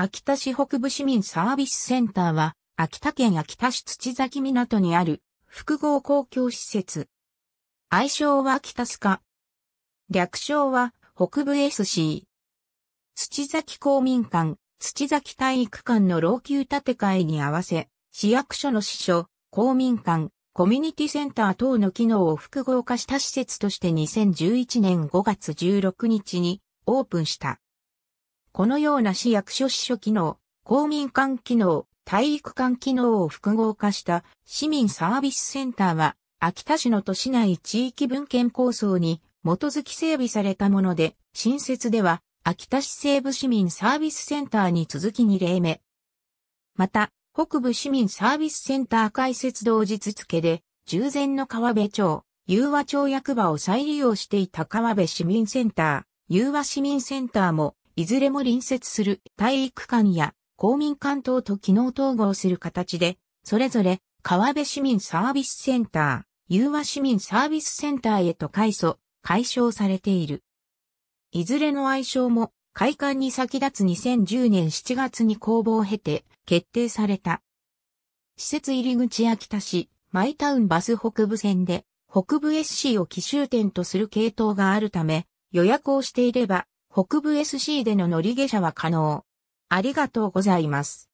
秋田市北部市民サービスセンターは、秋田県秋田市土崎港にある複合公共施設。愛称は秋田スカ。略称は北部 SC。土崎公民館、土崎体育館の老朽建て替えに合わせ、市役所の支所、公民館、コミュニティセンター等の機能を複合化した施設として2011年5月16日にオープンした。このような市役所支所機能、公民館機能、体育館機能を複合化した市民サービスセンターは、秋田市の都市内地域文献構想に基づき整備されたもので、新設では、秋田市西部市民サービスセンターに続き2例目。また、北部市民サービスセンター開設同日付で、従前の川辺町、雄和町役場を再利用していた川辺市民センター、雄和市民センターもいずれも隣接する体育館や公民館等と機能統合する形で、それぞれ川辺市民サービスセンター、融和市民サービスセンターへと改祖、解消されている。いずれの愛称も開館に先立つ2010年7月に公募を経て決定された。施設入り口や北市、マイタウンバス北部線で北部 SC を奇襲点とする系統があるため予約をしていれば北部 SC での乗り下車は可能。ありがとうございます。